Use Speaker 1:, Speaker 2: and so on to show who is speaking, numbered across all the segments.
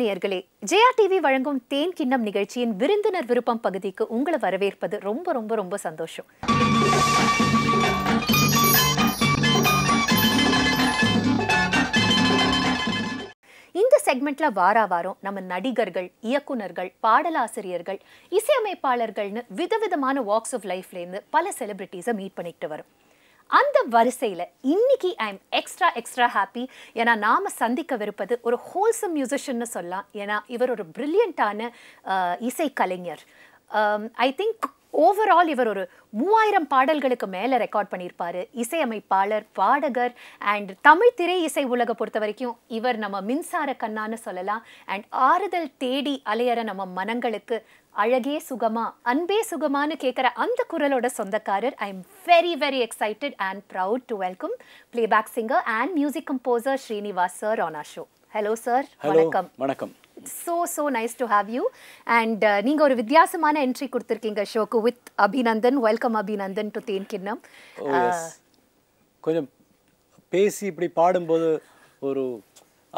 Speaker 1: வணக்கம் நேயர்களே ஜெயா டிவி வழங்கும் தேன் கிண்ணம் நிகழ்ச்சியின் விருந்தினர் விருப்பம் பகுதிக்கு உங்களை வரவேற்பது ரொம்ப ரொம்ப ரொம்ப சந்தோஷம் இந்த செக்மெண்ட்ல வார வாரம் நம்ம நடிகர்கள் இயக்குநர்கள் பாடலாசிரியர்கள் இசையமைப்பாளர்கள்னு விதவிதமான வாக்ஸ் ஆஃப் லைஃப்ல இருந்து பல செலிபிரிட்டிஸை மீட் பண்ணிட்டு வரும் அந்த வரிசையில் இன்னைக்கு I am extra extra happy ஏன்னா நாம் சந்திக்கவிருப்பது ஒரு ஹோல்சம் மியூசிஷன் சொல்லலாம் ஏன்னா இவர் ஒரு பிரில்லியண்ட்டான இசைக்கலைஞர் ஐ திங்க் ஓவரால் இவர் ஒரு மூவாயிரம் பாடல்களுக்கு மேலே ரெக்கார்ட் பண்ணியிருப்பார் இசையமைப்பாளர் பாடகர் அண்ட் தமிழ் திரை இசை உலக பொறுத்த வரைக்கும் இவர் நம்ம மின்சார கண்ணான்னு சொல்லலாம் அண்ட் ஆறுதல் தேடி அலையற நம்ம மனங்களுக்கு அழகே சுகமா அன்பே சுகமானு கேட்குற அந்த குரலோட சொந்தக்காரர் I am very very excited and proud to welcome playback singer and music composer Srinivas sir on a show hello sir வணக்கம் வணக்கம் it's so so nice to have you and நீங்கள் ஒரு வித்தியாசமான என்ட்ரி கொடுத்துருக்கீங்க ஷோக்கு with Abhinandan welcome Abhinandan to Then Kinnam
Speaker 2: கொஞ்சம் பேசி இப்படி பாடும்போது ஒரு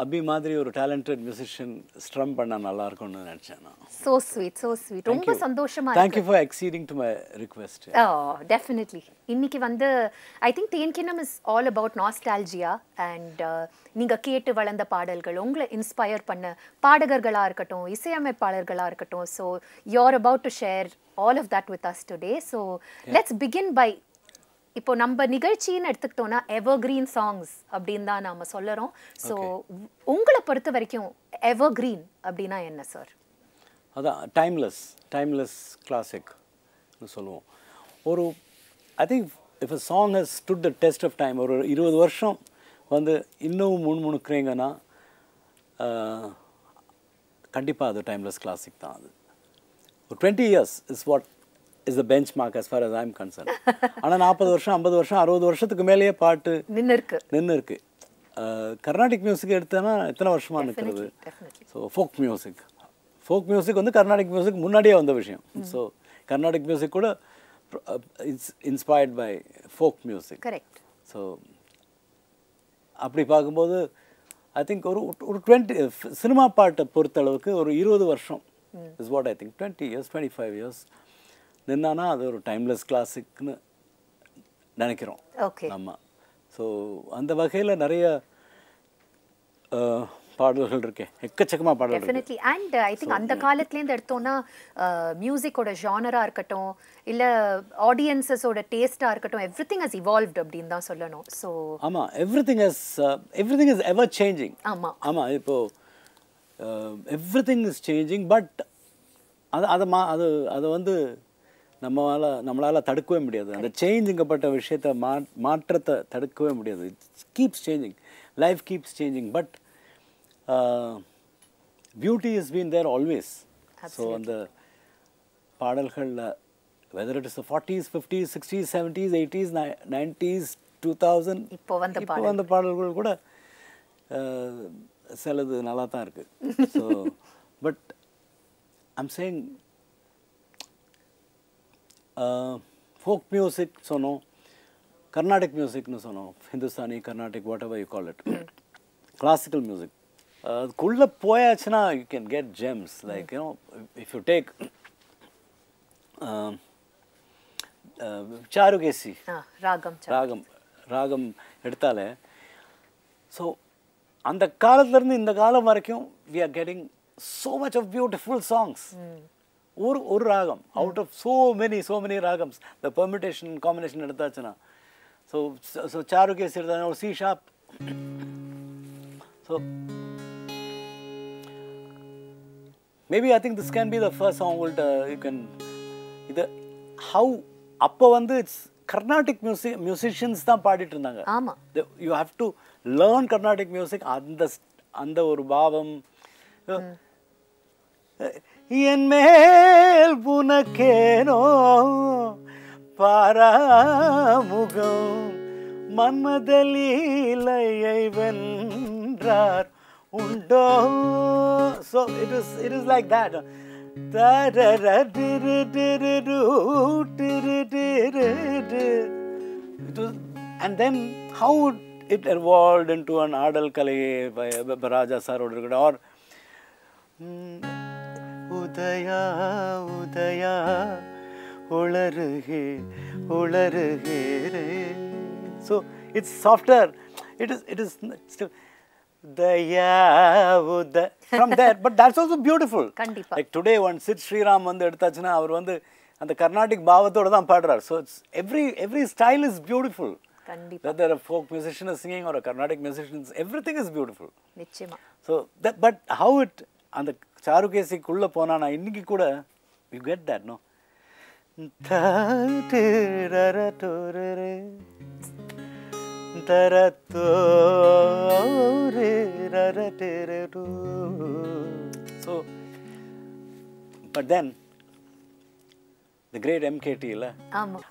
Speaker 2: அபி மாதிரி ஒரு டேலண்டட் மியூசிஷியன் ஸ்ட்ரம் பண்ண நல்லா இருக்கும்னு நினைச்சேன் நான்
Speaker 1: சோ ஸ்வீட் சோ ஸ்வீட் ரொம்ப சந்தோஷமா இருக்கு you for
Speaker 2: acceding to my request ah
Speaker 1: definitely இன்னைக்கு வந்து I think Thenkinnam is all about nostalgia and நீங்க கேட்டு வளர்ந்த பாடல்கள் உங்களை இன்ஸ்பயர் பண்ண பாடகர்களா இருக்கட்டும் இசையமைப்பாளர்களா இருக்கட்டும் so you are about to share all of that with us today so let's begin by இப்போ நம்ம நிகழ்ச்சின்னு எடுத்துக்கிட்டோம்னா எவர் கிரீன் சாங்ஸ் அப்படின்னு தான் நாம் சொல்லறோம் ஸோ உங்களை பொறுத்த வரைக்கும் எவர் கிரீன் அப்படின்னா என்ன சார்
Speaker 2: அதான் டைம்லெஸ் டைம்லெஸ் கிளாசிக் சொல்லுவோம் ஒரு I think if a song has to the test of time ஒரு இருபது வருஷம் வந்து இன்னும் முணுமுணுக்கிறீங்கன்னா கண்டிப்பாக அது டைம்லெஸ் கிளாசிக் தான் அது ஒரு twenty years is what is the benchmark as far as I'm concern ஆனால் நாற்பது வருஷம் ஐம்பது வருஷம் அறுபது வருஷத்துக்கு மேலேயே பாட்டு நின்று இருக்கு நின்று இருக்கு கர்நாடிக் மியூசிக் எடுத்தோன்னா எத்தனை வருஷமாக நிற்கிறது so folk music folk music வந்து கர்நாடிக் மியூசிக் முன்னாடியே வந்த விஷயம் ஸோ கர்நாடிக் மியூசிக் கூட it's inspired by folk music correct so அப்படி பார்க்கும்போது ஐ திங்க் ஒரு ஒரு டுவெண்ட்டி சினிமா பாட்டை பொறுத்த அளவுக்கு ஒரு இருபது வருஷம் is what I think twenty years twenty five years நின்னானா அது ஒரு டைம்லெஸ் கிளாசிக்னு நினைக்கிறோம் நம்ம ஸோ அந்த வகையில் நிறைய பாடல்கள் இருக்கு எக்கச்சக்கமாக பாடல்கள்
Speaker 1: அண்ட் ஐ திங்க் அந்த காலத்துலேருந்து எடுத்தோம்னா மியூசிக்கோட ஜானராக இருக்கட்டும் இல்லை ஆடியன்ஸஸோட டேஸ்ட்டாக இருக்கட்டும் எவ்ரி திங் ஹஸ் இவால்வ்ட் அப்படின்னு தான் சொல்லணும் ஸோ
Speaker 2: ஆமாம் everything is everything is ever changing ஆமாம் ஆமாம் இப்போது everything is changing but அது அதை மா அது அதை வந்து நம்மளால் நம்மளால் தடுக்கவே முடியாது அந்த சேஞ்சுங்கப்பட்ட விஷயத்த மா மாற்றத்தை தடுக்கவே முடியாது it's keeps changing life keeps changing but beauty is been there always so அந்த பாடல்களில் whether it is forties fifties sixties seventies eighties nineties two thousand இப்போ வந்த இப்போ வந்த பாடல்கள் கூட uh, சிலது நல்லா தான் இருக்குது so but I'm saying folk music சொன்னோம் கர்நாடிக் மியூசிக்னு சொன்னோம் Hindustani Carnatic whatever you call it classical music அதுக்குள்ளே போயாச்சுன்னா you can get gems like you know if you take Charukesi ragam ragam ராகம் எடுத்தாலே ஸோ அந்த காலத்துலேருந்து இந்த காலம் வரைக்கும் we are getting so much of beautiful songs ஒரு ஒரு ragam out of so many so many ragams இந்த பெர்மிட்டேஷன் காம்பினேஷன் எடுத்தாச்சுன்னா ஸோ ஸோ சாருகேஸ் எடுத்தாங்க ஒரு C sharp so maybe I think this can be the first song உங்கள்கிட்ட யூ கேன் இது how அப்போ வந்து இட்ஸ் கர்நாடிக் மியூசிக் மியூசிஷியன்ஸ் தான் பாடிட்டு இருந்தாங்க ஆமாம் you have to learn Carnatic music அந்த அந்த ஒரு பாவம் என் மேல் புனக்கேனோ பாராமுகம் மன்மதலீலையை வென்றார் உண்டோ so it is it is like that ஆடல் கலையை ராஜா சாரோடு இருக்கட்டும் mm, உதயா உதயா உளருகே உளருகிறே so it's softer it is it is beautiful like today one Sriram வந்து எடுத்தாச்சுன்னா அவர் வந்து அந்த கர்நாடிக் பாவத்தோட தான் பாடுறார் so it's every beautiful folk musician singing ஒரு கர்நாடிக் மியூசிஷியன்ஸ் எவ்ரி பியூட்டிஃபுல் நிச்சயமா அந்த சாருகேசிக்குள்ளே போனானா இன்னைக்கு கூட you get that no so but then the great எம்கேடியில்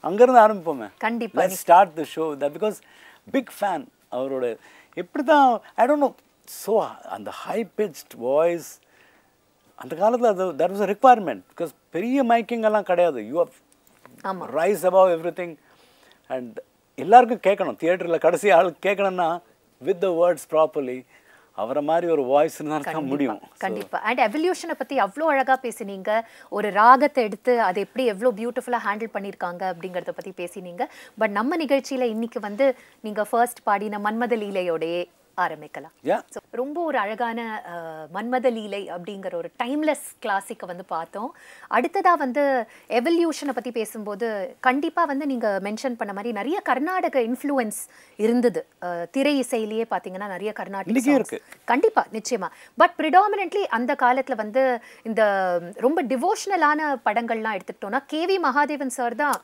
Speaker 2: அங்கேருந்து ஆரம்பிப்போமே கண்டிப்பாக start the show the because big fan அவரோட எப்படி தான் ஐ டோன்ட் நோ ஸோ அந்த ஹை பிச்ட் வாய்ஸ் அந்த காலத்தில் அது that was a requirement because பெரிய மைக்கிங்கெல்லாம் கிடையாது யூ ஆமாம் rise above everything and எல்லாருக்கும் கேட்கணும் தியேட்டரில் கடைசி ஆள் கேட்கணும்னா வித் த வேர்ட்ஸ் ப்ராப்பர்லி அவரை மாதிரி ஒரு வாய்ஸ் தான் முடியும் கண்டிப்பாக
Speaker 1: அண்ட் எவல்யூஷனை பற்றி அவ்வளோ அழகாக பேசினீங்க ஒரு ராகத்தை எடுத்து அதை எப்படி எவ்வளோ பியூட்டிஃபுல்லாக ஹேண்டில் பண்ணியிருக்காங்க அப்படிங்கிறத பற்றி பேசினீங்க பட் நம்ம நிகழ்ச்சியில் இன்றைக்கி வந்து நீங்கள் ஃபர்ஸ்ட் பாடின மன்மத லீலையோடையே ஆரம்பிக்கலாம் ரொம்ப ஒரு அழகான மன்மத லீலை அப்படிங்கிற ஒரு டைம்லெஸ் கிளாசிக்கை வந்து பார்த்தோம் அடுத்ததாக வந்து எவல்யூஷனை பற்றி பேசும்போது கண்டிப்பாக வந்து நீங்கள் மென்ஷன் பண்ண மாதிரி நிறைய கர்நாடக இன்ஃப்ளூயன்ஸ் இருந்தது திரை இசையிலேயே பார்த்தீங்கன்னா நிறைய கர்நாடக கண்டிப்பாக நிச்சயமாக பட் ப்ரிடாமினென்ட்லி அந்த காலத்தில் வந்து இந்த ரொம்ப டிவோஷனலான படங்கள்லாம் எடுத்துக்கிட்டோம்னா வி மகாதேவன் சார் தான்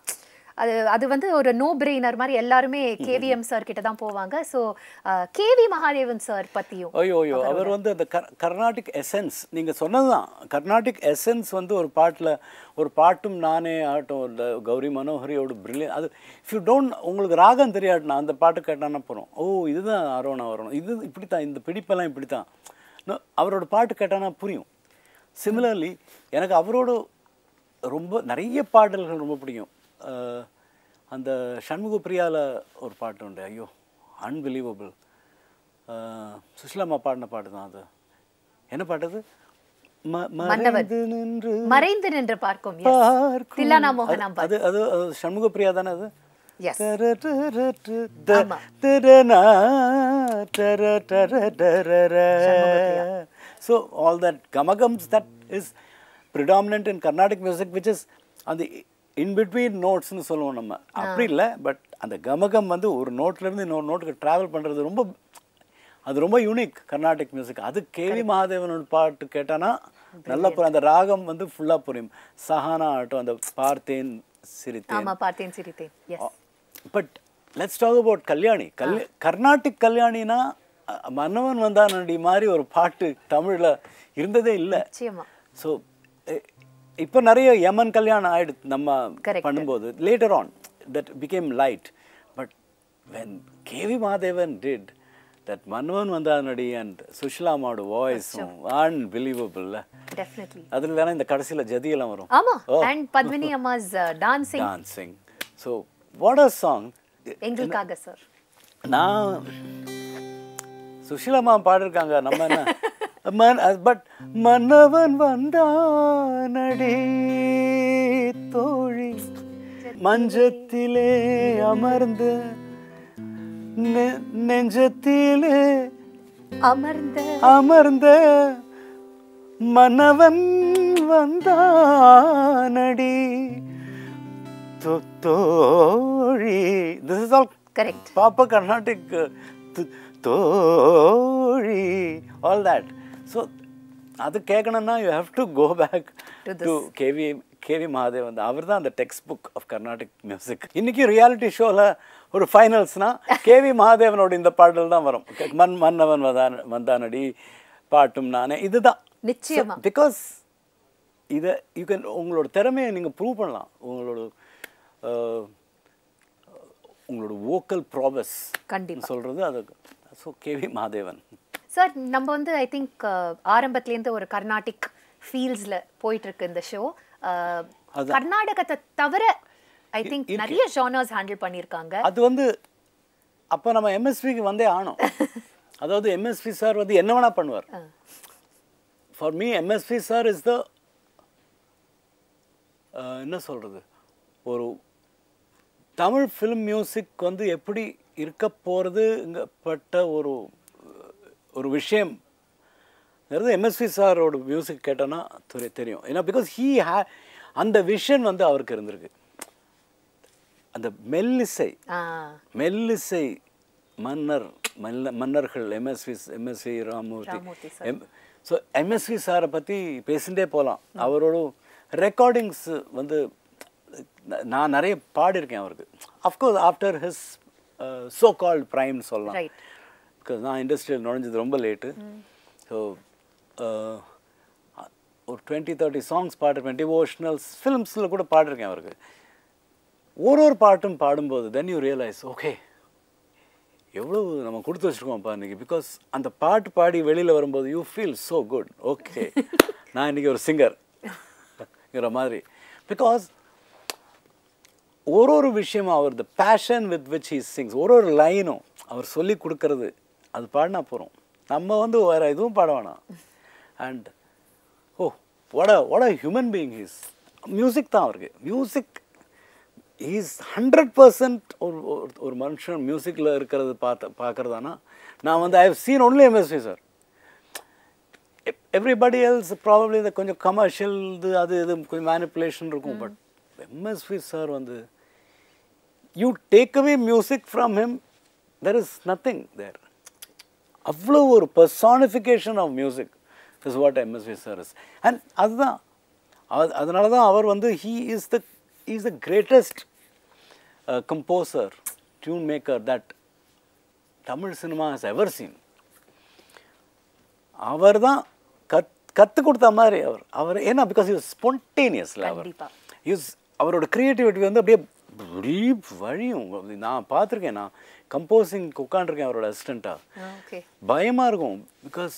Speaker 1: அது அது வந்து ஒரு நோ பிரெய்னர் மாதிரி எல்லாருமே கேவிஎம் சார் கிட்ட தான் போவாங்க ஸோ கேவி மகாதேவன் சார் பற்றியும்
Speaker 2: ஐயோ ஐயோ அவர் வந்து அந்த கர்நாடிக் எசன்ஸ் நீங்கள் சொன்னது தான் கர்நாடிக் எசன்ஸ் வந்து ஒரு பாட்டில் ஒரு பாட்டும் நானே ஆகட்டும் இல்லை கௌரி மனோகரியோட பிரில்லியன் அது இஃப் யூ டோன்ட் உங்களுக்கு ராகம் தெரியாட்டினா அந்த பாட்டு கேட்டானா போகிறோம் ஓ இதுதான் அரோணா வரணும் இது இப்படி தான் இந்த பிடிப்பெல்லாம் இப்படி தான் அவரோட பாட்டு கேட்டானா புரியும் சிமிலர்லி எனக்கு அவரோட ரொம்ப நிறைய பாடல்கள் ரொம்ப பிடிக்கும் அந்த சண்முக ஒரு பாட்டு உண்டு ஐயோ அன்பிலீவபிள் சுஷிலாமா பாடின பாட்டு தான் அது என்ன பாட்டு அது
Speaker 1: மறைந்து நின்று பார்க்கும்
Speaker 2: அது அது சண்முக பிரியா தானே அது so all that gamakams that is predominant in Carnatic music which is அந்த இன் பிட்வீன் நோட்ஸ்னு சொல்லுவோம் நம்ம அப்படி இல்லை பட் அந்த கமகம் வந்து ஒரு நோட்லேருந்து இன்னொரு நோட்டுக்கு ட்ராவல் பண்ணுறது ரொம்ப அது ரொம்ப யூனிக் கர்நாடிக் மியூசிக் அது கேவி மகாதேவனோட பாட்டு கேட்டானா நல்லா புரியும் அந்த ராகம் வந்து ஃபுல்லாக புரியும் சஹானா ஆகட்டும் அந்த பார்த்தேன் சிரித்தேன்
Speaker 1: பார்த்தேன் சிரித்தேன்
Speaker 2: but let's talk about Kalyani கல் கர்நாடிக் கல்யாணினா மன்னவன் வந்தான் மாதிரி ஒரு பாட்டு தமிழில் இருந்ததே இல்லை ஸோ இப்போ நிறைய யமன் கல்யாணம் ஆயிடுது நம்ம பண்ணும்போது later on that became light but when KV Mahadevan did that மன்மோகன் நடி அண்ட் மாடு வாய்ஸும் அன்பிலீவபிள்
Speaker 1: அதுல
Speaker 2: அதில் வேணா இந்த கடைசியில் ஜதியெல்லாம் வரும் Padmini
Speaker 1: Amma's dancing
Speaker 2: dancing so what are song
Speaker 1: எங்களுக்காக சார்
Speaker 2: நான் மா பாடிருக்காங்க நம்ம என்ன மன் பட் மன்னவன் வந்தானடி தோழி மஞ்சத்திலே அமர்ந்து நெஞ்சத்திலே அமர்ந்த அமர்ந்த மன்னவன் வந்தானடி தோழி திஸ் இஸ் ஆல் கரெக்ட் பாப்பா கர்நாடிக் தோழி ஆல் தட் ஸோ அது கேட்கணும்னா you have to go back to KV KV Mahadev வந்து அவர் தான் அந்த textbook of Carnatic music இன்றைக்கி ரியாலிட்டி ஷோவில் ஒரு ஃபைனல்ஸ்னால் கேவி மகாதேவனோட இந்த பாடல் தான் வரும் மண் மன்னவன் வந்தான் வந்தானடி பாட்டும் நானே இதுதான் நிச்சயம் பிகாஸ் இதை யூ கேன் உங்களோட திறமையை நீங்கள் ப்ரூவ் பண்ணலாம் உங்களோட உங்களோட வோக்கல் ப்ராபஸ் கண்டிப்பாக சொல்கிறது அது ஸோ கேவி மகாதேவன்
Speaker 1: சார் நம்ம வந்து ஐ திங்க் uh, ஆரம்பத்துலேருந்து ஒரு கர்நாடிக் ஃபீல்ஸில் போயிட்டுருக்கு இந்த ஷோ uh, கர்நாடகத்தை தவிர ஐ திங்க் நிறைய ஜானர்ஸ் ஹேண்டில் பண்ணியிருக்காங்க அது
Speaker 2: வந்து அப்போ நம்ம எம்எஸ்பிக்கு வந்தே ஆனோம் அதாவது எம்எஸ்பி சார் வந்து என்ன வேணால் பண்ணுவார் for me MSV sir is the என்ன சொல்கிறது ஒரு தமிழ் ஃபிலிம் மியூசிக் வந்து எப்படி இருக்க போகிறதுங்கப்பட்ட ஒரு ஒரு விஷயம் எம்எஸ்வி சாரோட மியூசிக் கேட்டோன்னா தெரியும் ஏன்னா பிகாஸ் ஹீ ஹே அந்த விஷன் வந்து அவருக்கு இருந்திருக்கு அந்த மெல்லிசை மெல்லிசை மன்னர் மல்ல மன்னர்கள் MSV MSV Ramamurthy M so MSV சாரை பற்றி பேசிகிட்டே போகலாம் அவரோட ரெக்கார்டிங்ஸ் வந்து நான் நிறைய பாடியிருக்கேன் அவருக்கு of course after his so called ப்ரைம்னு சொல்லலாம் பிகாஸ் நான் இண்டஸ்ட்ரியில் நுழைஞ்சது ரொம்ப லேட்டு ஸோ uh, ஒரு டுவெண்ட்டி தேர்ட்டி சாங்ஸ் பாடிருப்பேன் டிவோஷனல்ஸ் ஃபிலிம்ஸில் கூட பாடிருக்கேன் அவருக்கு ஒரு ஒரு பாட்டும் பாடும்போது தென் யூ ரியலைஸ் ஓகே எவ்வளோ நம்ம கொடுத்து வச்சுருக்கோம்ப்பா இன்றைக்கி பிகாஸ் அந்த பாட்டு பாடி வெளியில் வரும்போது you feel so good okay நான் இன்றைக்கி ஒரு சிங்கர்ங்கிற மாதிரி பிகாஸ் ஒரு ஒரு விஷயமும் அவர் the passion with which he sings ஒரு ஒரு லைனும் அவர் சொல்லி கொடுக்கறது அது பாடினா போகிறோம் நம்ம வந்து வேறு எதுவும் பாட வேணாம் அண்ட் ஓ ஒட ஒட ஹியூமன் பீயிங் ஹீஸ் மியூசிக் தான் அவருக்கு மியூசிக் ஹீஸ் ஹண்ட்ரட் பர்சன்ட் ஒரு ஒரு மனுஷன் மியூசிக்கில் இருக்கிறது பார்த்து பார்க்குறதானா நான் வந்து I have seen only MSV sir everybody else problem இந்த கொஞ்சம் கமர்ஷியல் இது அது இது கொஞ்சம் மேனிப்புலேஷன் இருக்கும் பட் எம்எஸ்வி சார் வந்து you take away music from him there is nothing there அவ்வளோ ஒரு personification of music is what MSV sir is and அதுதான் அது அதனால தான் அவர் வந்து he is the is the greatest composer tune maker that Tamil cinema has ever seen அவர் தான் கத் கற்றுக் கொடுத்த மாதிரி அவர் அவர் ஏன்னா பிகாஸ் இஸ் ஸ்பொன்டேனியஸில் அவர் யூஸ் அவரோட க்ரியேட்டிவிட்டி வந்து அப்படியே ரீப் வழியும் நான் பார்த்துருக்கேன் நான் கம்போசிங் உட்காண்டிருக்கேன் அவரோட அசிஸ்டண்ட்டாக பயமாக இருக்கும் பிகாஸ்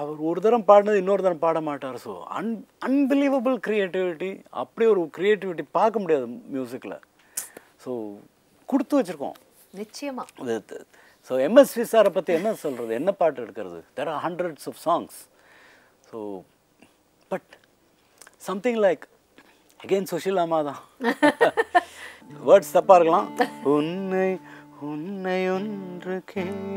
Speaker 2: அவர் ஒரு தரம் பாடினது இன்னொரு தரம் பாட மாட்டார் ஸோ அன் அன்பிலீவபிள் க்ரியேட்டிவிட்டி அப்படியே ஒரு க்ரியேட்டிவிட்டி பார்க்க முடியாது மியூசிக்கில் ஸோ கொடுத்து வச்சுருக்கோம்
Speaker 1: நிச்சயமாக
Speaker 2: ஸோ எம்எஸ் விசாரை பற்றி என்ன சொல்கிறது என்ன பாட்டு எடுக்கிறது there are hundreds of songs so but something like again Susheela அம்மா தான் வேர்ட்ஸ் தப்பாக இருக்கலாம் உன்னை உன்னை ஒன்று கேட்பேன்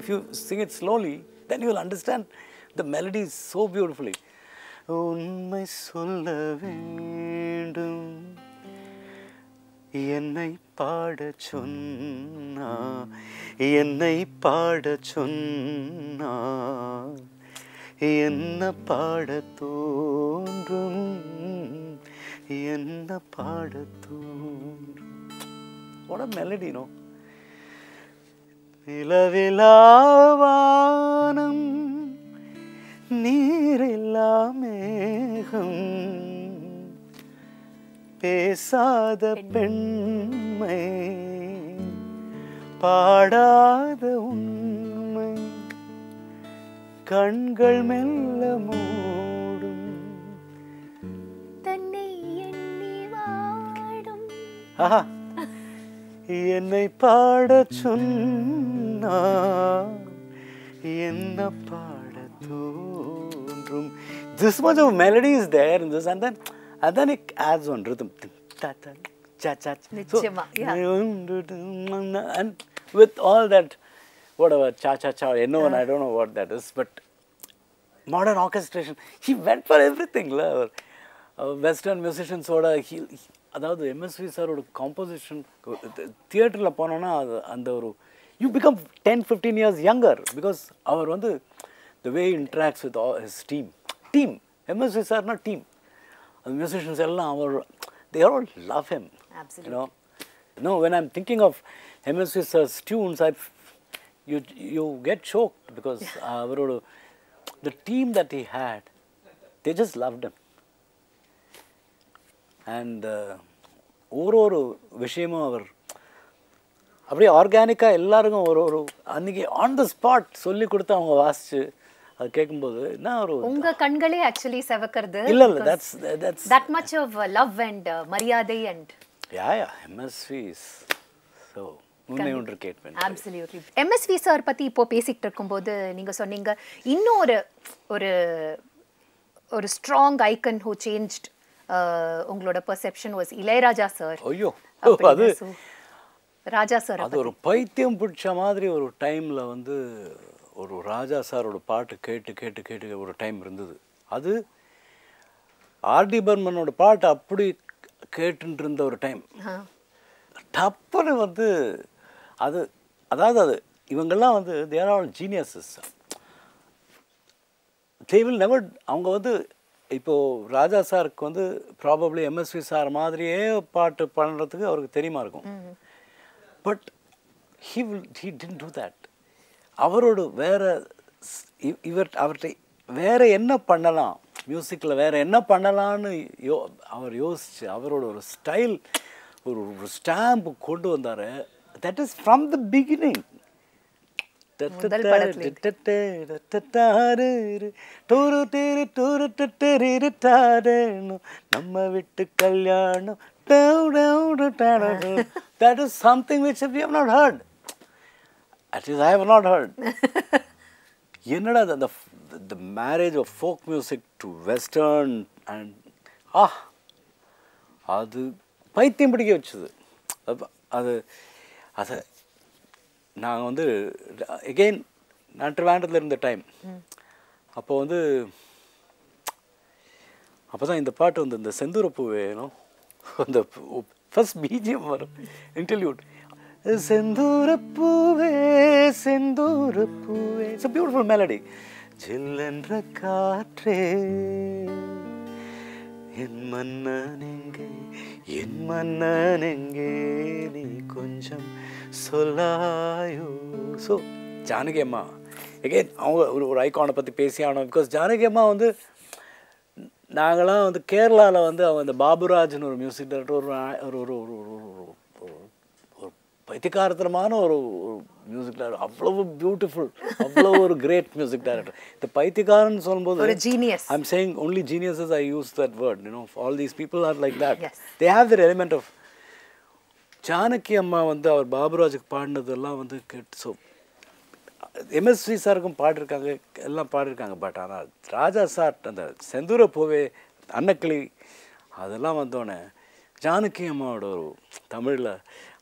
Speaker 2: if you sing it slowly then you will understand the melody is so beautifully உண்மை சொல்ல வேண்டும் என்னை பாட சொன்னா என்னை பாட சொன்னா என்ன பாட தோன்றும் என்ன பாட தோன்றும் what மெலடினோ நிலவிலாவானம் நீரில்லா பேசாத பெண்மை பாடாத உன் கண்கள் மெல்ல மூடும் என்னை பாடச் சொன்னா என்ன பாட தோன்றும் this much of melody is there in this and then and then it adds one rhythm whatever, cha cha cha, you know, and I don't know what that is, but modern orchestration, he went for everything. La. Uh, western மியூசிஷியன்ஸோட he அதாவது எம்எஸ்வி சாரோட composition தியேட்டரில் போனோன்னா அந்த ஒரு you become ten fifteen years younger because அவர் வந்து the way interacts with his team team MSV சார்னா டீம் அந்த மியூசிஷியன்ஸ் எல்லாம் அவர் they are all love him you know no when I'm thinking of MSV sir's tunes I you you get shocked because அவரோட the team that he had, they just loved him. And ஒரு ஒரு விஷயமும் அவர் அப்படியே ஆர்கானிக்காக எல்லாருக்கும் ஒரு ஒரு அன்னைக்கு ஆன் த ஸ்பாட் சொல்லி கொடுத்து அவங்க வாசித்து அது கேட்கும்போது என்ன ஒரு
Speaker 1: உங்க கண்களே ஆக்சுவலி செவக்கிறது இல்ல இல்ல that's that's that much of love and மரியாதை and
Speaker 2: yeah yeah MSV so உண்மை ஒன்று கேட்பேன்
Speaker 1: அப்சல்யூட்லி எம்எஸ்வி சார் பற்றி இப்போ பேசிக்கிட்டு இருக்கும்போது நீங்கள் சொன்னீங்க இன்னொரு ஒரு ஒரு ஒரு ஸ்ட்ராங் ஐக்கன் ஹூ சேஞ்ச் உங்களோட பெர்செப்ஷன் வாஸ் இளையராஜா சார்
Speaker 2: ஐயோ அது
Speaker 1: ராஜா சார் அது ஒரு
Speaker 2: பைத்தியம் பிடிச்ச மாதிரி ஒரு டைம்ல வந்து ஒரு ராஜா சாரோட பாட்டு கேட்டு கேட்டு கேட்டு ஒரு டைம் இருந்தது அது ஆர்டி பர்மனோட பாட்டு அப்படி கேட்டுருந்த ஒரு டைம் டப்புன்னு வந்து அது அதாவது அது இவங்கெல்லாம் வந்து they're all geniuses they will never அவங்க வந்து இப்போது ராஜா சாருக்கு வந்து ப்ராபப்ளி எம்எஸ்வி சார் மாதிரியே பாட்டு பண்ணுறதுக்கு அவருக்கு தெரியுமா இருக்கும் but he will he tend to that அவரோட வேற இவர் அவர்கிட்ட வேற என்ன பண்ணலாம் மியூசிக்கில் வேறு என்ன பண்ணலான்னு யோ அவர் யோசித்து அவரோட ஒரு ஸ்டைல் ஒரு ஸ்டாம்பு கொண்டு வந்தார் that is from the beginning நம்ம விட்டு கல்யாணம் that is something which we have not heard at least I have not heard என்னடா அந்த the marriage of folk music to western and ah அது பைத்தியம் பிடிக்க வச்சது அது அதை நாங்கள் வந்து எகெயின் நான் ட்ரிவாண்டத்தில் இருந்த டைம் அப்போ வந்து அப்போ தான் இந்த பாட்டு வந்து இந்த செந்தூரப்பூ வேணும் அந்த ஃபஸ்ட் பிஜிஎம் வரும் இன்டர்வியூட் செந்தூரப்பூவே செந்தூரப்பூவே இட்ஸ் பியூட்டிஃபுல் மெலடி சில்லென்ற காற்றே என் மன்னன் எங்கே என் மன்னன் எங்கே நீ கொஞ்சம் சொல்லாயோ ஸோ ஜானகி அம்மா எகெயின் அவங்க ஒரு ஒரு ஐக்கானை பற்றி பேசி ஆனோம் பிகாஸ் ஜானகி அம்மா வந்து நாங்களாம் வந்து கேரளாவில் வந்து அவங்க இந்த பாபுராஜ்னு ஒரு மியூசிக் டைரக்டர் ஒரு ஒரு ஒரு ஒரு ஒரு பைத்தியகாரத்தனமான ஒரு மியூசிக் டைரக்டர் அவ்வளவு பியூட்டிஃபுல் அவ்வளோ ஒரு கிரேட் மியூசிக் டைரக்டர் இந்த பைத்தியகாரன் சொல்லும்போது ஒரு genius I'm saying only geniuses I use that word you know all these people are like that they have their element of Janaki அம்மா வந்து அவர் பாபுராஜுக்கு பாடினதெல்லாம் வந்து கேட்டு ஸோ ஸ்ரீ சாருக்கும் பாடிருக்காங்க எல்லாம் பாடிருக்காங்க பட் ஆனால் ராஜா சார் அந்த செந்தூர பூவே அன்னக்கிளி அதெல்லாம் வந்தோடனே ஜானகி அம்மாவோட ஒரு தமிழில்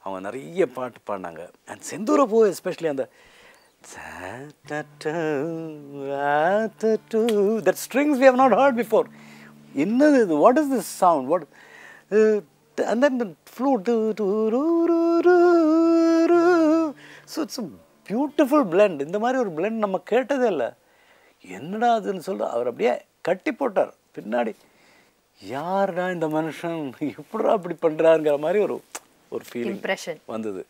Speaker 2: அவங்க நிறைய பாட்டு பாடினாங்க அண்ட் செந்தூர பூ எஸ்பெஷலி அந்த that strings we have not heard before என்னது இது what is this sound what and then the flute. Do, do, do, do, do. So it's a beautiful blend இந்த மாதிரி ஒரு பிளெண்ட் நம்ம கேட்டதே இல்லை என்னடா அதுன்னு சொல்லிட்டு அவர் அப்படியே கட்டி போட்டார் பின்னாடி யாருடா இந்த மனுஷன் எப்படா அப்படி பண்ணுறாருங்கிற மாதிரி ஒரு ஒரு ஃபீலிங் வந்தது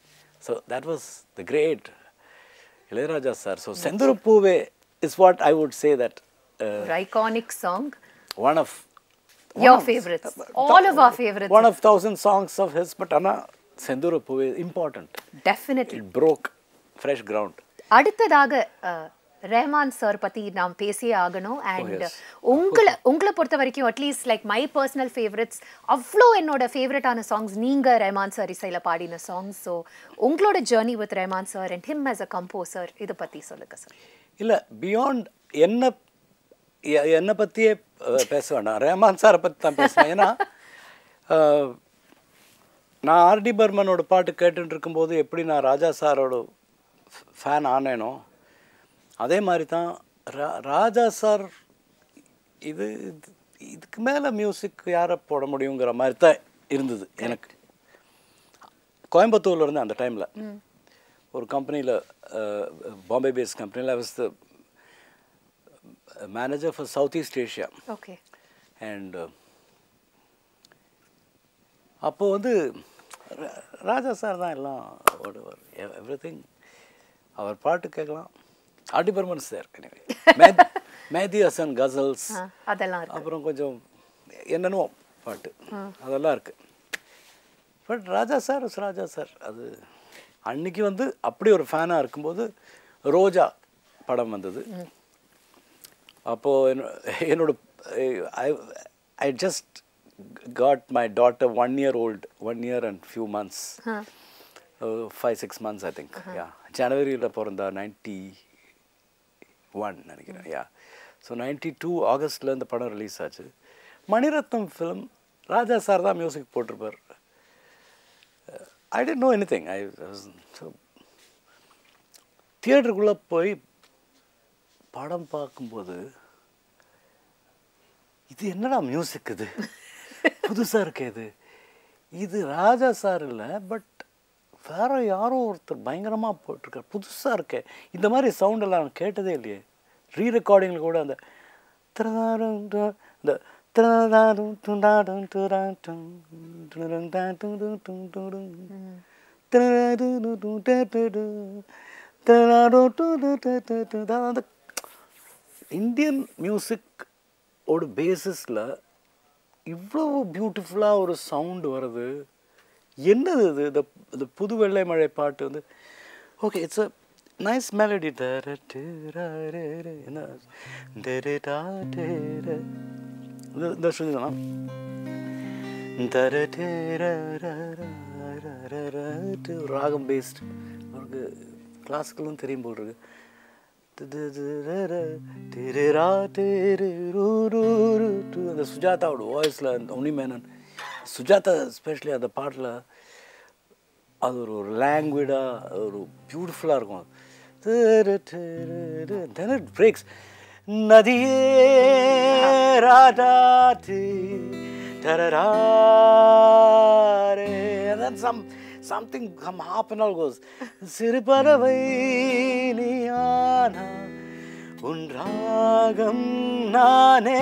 Speaker 2: so that was the great Ilaiyaraaja sir so செந்தூர பூவே is what I would say that
Speaker 1: iconic song one of Your favorites. Of, all th of our favorites. One of
Speaker 2: thousand songs of his, but Anna Sendurapu is important. Definitely. It broke fresh ground.
Speaker 1: அடுத்ததாக Rahman sir பற்றி நாம் பேசியே ஆகணும் and oh, உங்களை உங்களை பொறுத்த வரைக்கும் at least like my personal favourites அவ்வளோ என்னோட ஃபேவரட்டான சாங்ஸ் நீங்க ரஹ்மான் சார் இசையில் பாடின சாங்ஸ் ஸோ உங்களோட journey with Rahman sir and him as a composer இதை பற்றி சொல்லுங்கள் சார்
Speaker 2: இல்லை பியாண்ட் என்ன என்னை பற்றியே பேச வேண்டாம் ரேமான் சாரை பற்றி தான் பேசுவேன் ஏன்னா நான் ஆர்டி பர்மனோட பாட்டு கேட்டுட்டு இருக்கும்போது எப்படி நான் ராஜா சாரோட ஃபேன் ஆனேனோ அதே மாதிரி தான் ரா ராஜா சார் இது இதுக்கு மேலே மியூசிக் யாரை போட முடியுங்கிற மாதிரி தான் இருந்தது எனக்கு கோயம்புத்தூர்லேருந்து அந்த டைமில் ஒரு கம்பெனியில் பாம்பே பேஸ் கம்பெனியில் I was the a manager for Southeast Asia. Okay. And uh, அப்போ வந்து ராஜா
Speaker 1: சார் தான் எல்லாம்
Speaker 2: ஓடுவார் எவ்ரி திங் அவர் பாட்டு கேட்கலாம் அடிபர்மன் சார் மேதி ஹசன் கசல்ஸ் அதெல்லாம் அப்புறம் கொஞ்சம் என்னென்னவோ பாட்டு அதெல்லாம் இருக்குது but Raja sir Raja sir அது அன்னைக்கு வந்து அப்படி ஒரு ஃபேனாக இருக்கும்போது ரோஜா படம் வந்தது அப்போது என்னோட I I just got my daughter one year old one year and few months five six months I think yeah ஜனவரியில் பிறந்தா நைன்ட்டி ஒன் நினைக்கிறேன் யா ஸோ நைன்டி டூ ஆகஸ்டில் இந்த படம் ரிலீஸ் ஆச்சு மணிரத்னம் ஃபிலிம் ராஜா சார் தான் மியூசிக் போட்டிருப்பார் I didn't know anything I தியேட்டருக்குள்ளே போய் படம் பார்க்கும்போது இது என்னடா மியூசிக் இது புதுசாக இருக்கே இது இது ராஜா சார் இல்லை பட் வேறு யாரோ ஒருத்தர் பயங்கரமாக போட்டிருக்கார் புதுசாக இருக்கே இந்த மாதிரி சவுண்டெல்லாம் நான் கேட்டதே இல்லையே ரீ ரெக்கார்டிங்கில் கூட அந்த இந்த அந்த இந்தியன் மியூசிக் ஓட பேசிஸில் இவ்வளோ பியூட்டிஃபுல்லாக ஒரு சவுண்டு வருது என்னது இது இந்த இந்த புது வெள்ளை மழை பாட்டு வந்து okay it's a nice melody தரட்டு ராகம் பேஸ்ட் அவருக்கு கிளாஸுக்கெல்லாம் தெரியும் போல் இருக்கு அந்த சுஜாதாவோட வாய்ஸில் அந்த உனிமேனன் சுஜாதா ஸ்பெஷலி அந்த பாட்டில் அது ஒரு ஒரு லாங்குவேடாக ஒரு பியூட்டிஃபுல்லாக இருக்கும் தென் இட் பிரேக்ஸ் நதியே ராதாத்தி தரரா some something hum half and all goes சிறு பறவை நீயானா உன்றாகம் நானே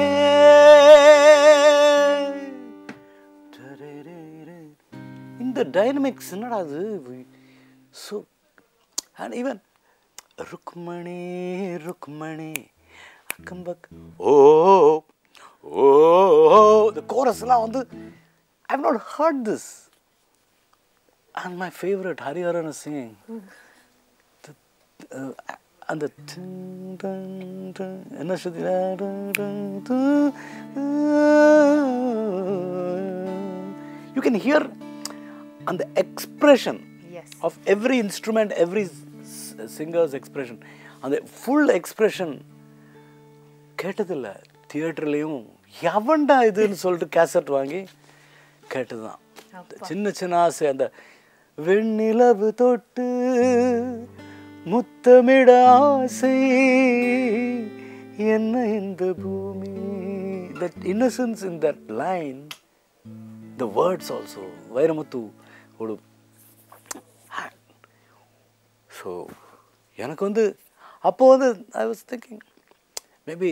Speaker 2: இந்த டைனமிக்ஸ் என்னடா அது so and even Rukmini Rukmini அக்கம்பக் ஓ ஓ த கோரஸ்லாம் வந்து I have not heard this and my favorite, Hariharan sing அந்த Mm. The, uh, and the என்ன ஸ்ருதி யூ கேன் ஹியர் அந்த expression of every instrument every singers expression அந்த ஃபுல் எக்ஸ்பிரஷன் கேட்டதில்ல தியேட்டர்லேயும் எவன்டா இதுன்னு சொல்லிட்டு கேசட் வாங்கி கேட்டது தான் சின்ன சின்ன ஆசை அந்த வெண்ணிலவு தொட்டு முத்தமிட ஆசை என்ன இந்த பூமி that innocence in that line the words also Vairamuthu ஒரு ஸோ எனக்கு வந்து அப்போது வந்து ஐ வாஸ் திங்கிங் மேபி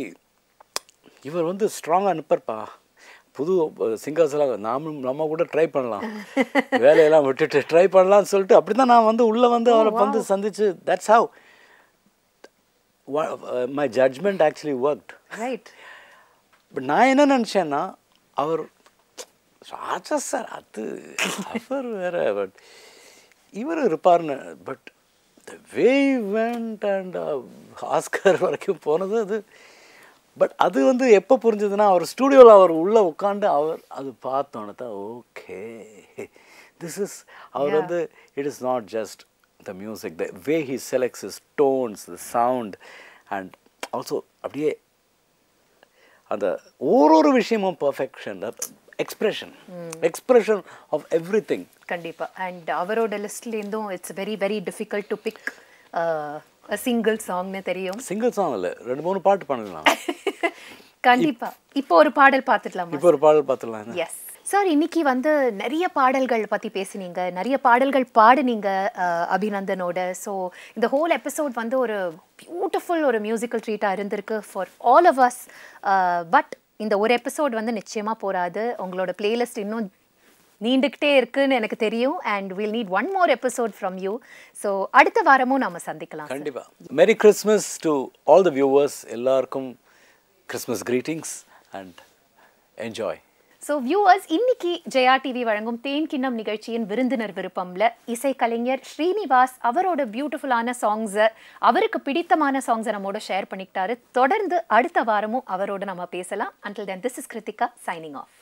Speaker 2: இவர் வந்து ஸ்ட்ராங்காக நிற்பார்ப்பா புது சிங்கர்ஸ்லாம் நாமும் நம்ம கூட ட்ரை பண்ணலாம் வேலையெல்லாம் விட்டுட்டு ட்ரை பண்ணலாம்னு சொல்லிட்டு அப்படி தான் நான் வந்து உள்ளே வந்து oh, அவரை வந்து சந்திச்சு that's how my judgment actually worked right but நான் என்ன நினச்சேன்னா அவர் ராஜா சார் அது அவர் வேற பட் இவர் இருப்பார்னு but the way went and Oscar வரைக்கும் போனது அது பட் அது வந்து எப்போ புரிஞ்சதுன்னா அவர் ஸ்டூடியோவில் அவர் உள்ளே உட்காந்து அவர் அது பார்த்தோன்னே தான் ஓகே திஸ் இஸ் அவர் வந்து it is not just the music the way he selects is tones the sound and also அப்படியே அந்த ஒரு ஒரு விஷயமும் perfection expression expression of everything
Speaker 1: கண்டிப்பாக அண்ட் அவரோட லிஸ்ட்லேருந்தும் it's very very difficult to pick single சாங்னு தெரியும்
Speaker 2: சிங்கிள் சாங் இல்லை ரெண்டு மூணு பாட்டு பண்ணலாம்
Speaker 1: கண்டிப்பா இப்போ ஒரு பாடல் பார்த்துடலாம் இப்போ
Speaker 2: ஒரு பாடல் பார்த்துடலாம்
Speaker 1: எஸ் சார் இன்னைக்கு வந்து நிறைய பாடல்கள் பத்தி பேசினீங்க நிறைய பாடல்கள் பாடுனீங்க அபிநந்தனோட ஸோ இந்த ஹோல் எபிசோட் வந்து ஒரு பியூட்டிஃபுல் ஒரு மியூசிக்கல் ட்ரீட்டாக இருந்திருக்கு for all of us but இந்த ஒரு எபிசோட் வந்து நிச்சயமா போகாது உங்களோட பிளேலிஸ்ட் இன்னும் நீண்டுக்கிட்டே இருக்குன்னு எனக்கு தெரியும் and will need one more episode from you so அடுத்த வாரமும் நாம் சந்திக்கலாம் கண்டிப்பாக
Speaker 2: merry Christmas to all the viewers எல்லாருக்கும் Christmas greetings and enjoy
Speaker 1: so viewers இன்னைக்கு ஜெயா டிவி வழங்கும் தேன் கிண்ணம் நிகழ்ச்சியின் விருந்தினர் விருப்பம்ல இசைக்கலைஞர் ஸ்ரீனிவாஸ் அவரோட பியூட்டிஃபுல்லான சாங்ஸை அவருக்கு பிடித்தமான சாங்ஸை நம்மோட ஷேர் பண்ணிக்கிட்டாரு தொடர்ந்து அடுத்த வாரமும் அவரோட நம்ம பேசலாம் until then this is Kiruthika signing of